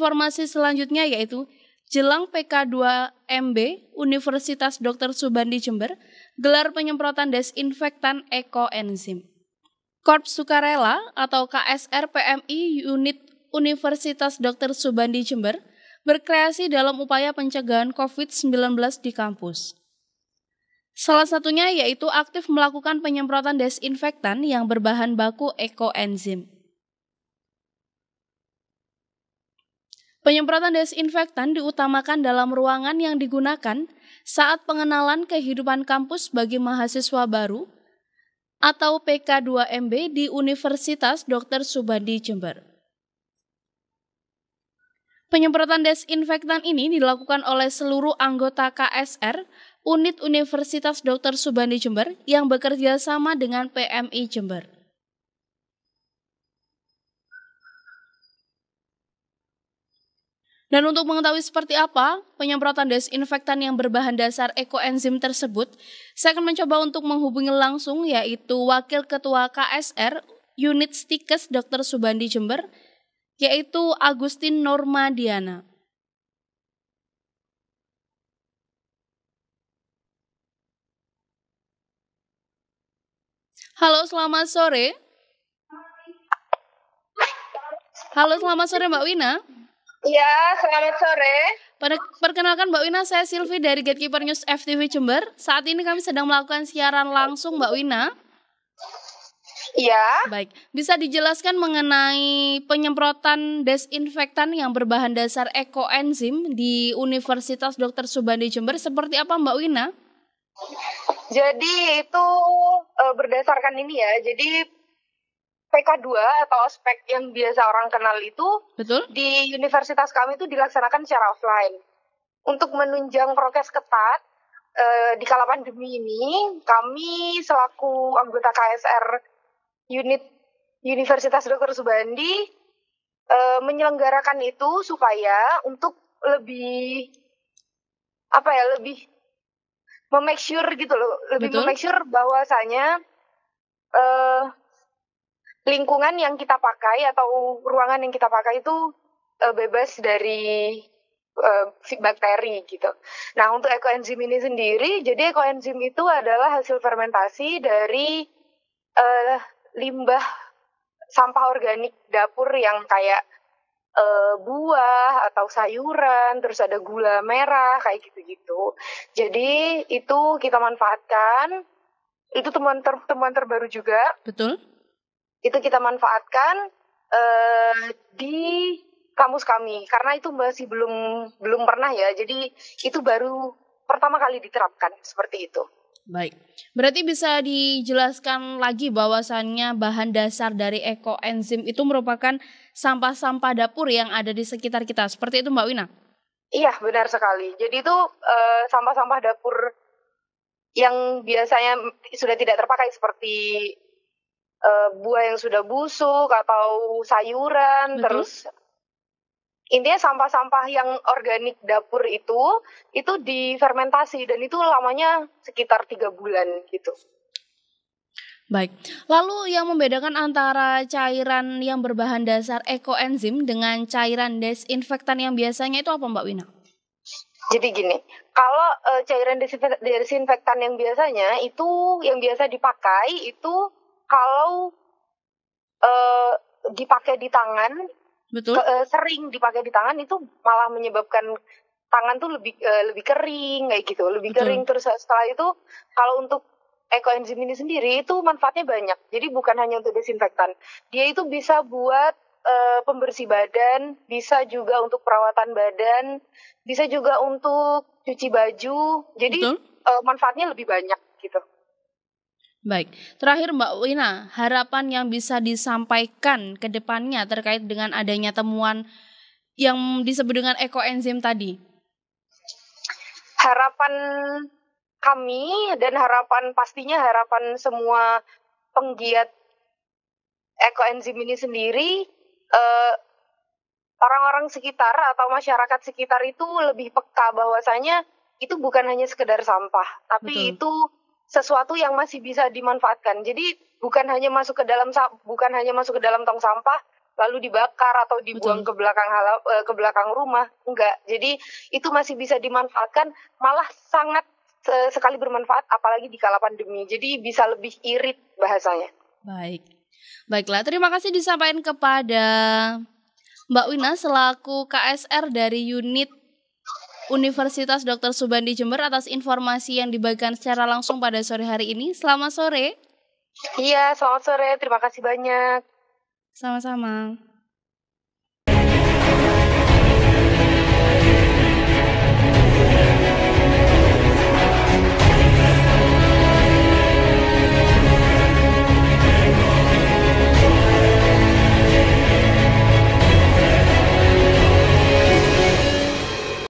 Informasi selanjutnya yaitu Jelang PK2MB Universitas Dr. Subandi Jember gelar penyemprotan desinfektan ekoenzim. Korps Sukarela atau KSR PMI unit Universitas Dr. Subandi Jember berkreasi dalam upaya pencegahan COVID-19 di kampus. Salah satunya yaitu aktif melakukan penyemprotan desinfektan yang berbahan baku ekoenzim. Penyemprotan desinfektan diutamakan dalam ruangan yang digunakan saat pengenalan kehidupan kampus bagi mahasiswa baru atau PK2MB di Universitas Dr. Subandi Jember. Penyemprotan desinfektan ini dilakukan oleh seluruh anggota KSR Unit Universitas Dr. Subandi Jember yang bekerja sama dengan PMI Jember. Dan untuk mengetahui seperti apa penyemprotan desinfektan yang berbahan dasar ekoenzim tersebut, saya akan mencoba untuk menghubungi langsung yaitu Wakil Ketua KSR Unit Stikes Dr. Subandi Jember, yaitu Agustin Norma Diana. Halo, selamat sore. Halo, selamat sore Mbak Wina. Iya, selamat sore. Perkenalkan Mbak Wina, saya Silvi dari Gatekeeper News FTV Jember. Saat ini kami sedang melakukan siaran langsung Mbak Wina. Iya. Baik, bisa dijelaskan mengenai penyemprotan desinfektan yang berbahan dasar ekoenzim di Universitas Dr. Subandi Jember seperti apa Mbak Wina? Jadi itu eh, berdasarkan ini ya. Jadi PK2 atau ospek yang biasa orang kenal itu Betul? di universitas kami itu dilaksanakan secara offline. Untuk menunjang prokes ketat eh, di kala pandemi ini, kami selaku anggota KSR unit Universitas Dr. Subandi eh, menyelenggarakan itu supaya untuk lebih apa ya lebih memake sure gitu loh, lebih Betul? memake sure bahwasanya eh, lingkungan yang kita pakai atau ruangan yang kita pakai itu uh, bebas dari uh, bakteri gitu. Nah untuk ekoenzim ini sendiri, jadi ekoenzim itu adalah hasil fermentasi dari uh, limbah sampah organik dapur yang kayak uh, buah atau sayuran, terus ada gula merah kayak gitu-gitu. Jadi itu kita manfaatkan. Itu temuan ter terbaru juga. Betul itu kita manfaatkan uh, di kamus kami karena itu masih belum belum pernah ya jadi itu baru pertama kali diterapkan seperti itu. Baik, berarti bisa dijelaskan lagi bahwasannya bahan dasar dari enzim itu merupakan sampah-sampah dapur yang ada di sekitar kita. Seperti itu Mbak Wina? Iya, benar sekali. Jadi itu eh, sampah-sampah dapur yang biasanya sudah tidak terpakai seperti uh, buah yang sudah busuk atau sayuran mm terus intinya sampah-sampah yang organik dapur itu itu difermentasi dan itu lamanya sekitar tiga bulan gitu. Baik, lalu yang membedakan antara cairan yang berbahan dasar ekoenzim dengan cairan desinfektan yang biasanya itu apa Mbak Wina? Jadi gini, kalau uh, cairan desinfektan yang biasanya itu yang biasa dipakai itu kalau uh, dipakai di tangan betul ke, uh, sering dipakai di tangan itu malah menyebabkan tangan tuh lebih uh, lebih kering kayak gitu lebih betul. kering terus setelah itu kalau untuk ekoenzim ini sendiri itu manfaatnya banyak jadi bukan hanya untuk desinfektan dia itu bisa buat uh, pembersih badan bisa juga untuk perawatan badan bisa juga untuk cuci baju jadi Uh, manfaatnya lebih banyak gitu Baik, terakhir Mbak Wina, harapan yang bisa disampaikan ke depannya terkait dengan adanya temuan yang disebut dengan ekoenzim tadi? Harapan kami dan harapan pastinya harapan semua penggiat ekoenzim ini sendiri orang eh, orang-orang sekitar atau masyarakat sekitar itu lebih peka bahwasanya itu bukan hanya sekedar sampah, tapi Betul. itu sesuatu yang masih bisa dimanfaatkan. Jadi bukan hanya masuk ke dalam bukan hanya masuk ke dalam tong sampah lalu dibakar atau dibuang Betul. ke belakang hal eh, ke belakang rumah. Enggak. Jadi itu masih bisa dimanfaatkan malah sangat sekali bermanfaat apalagi di kala pandemi. Jadi bisa lebih irit bahasanya. Baik. Baiklah, terima kasih disampaikan kepada Mbak Wina selaku KSR dari unit Universitas Dr. Subandi Jember atas informasi yang dibagikan secara langsung pada sore hari ini. Selamat sore. Iya, selamat sore. Terima kasih banyak. Sama-sama.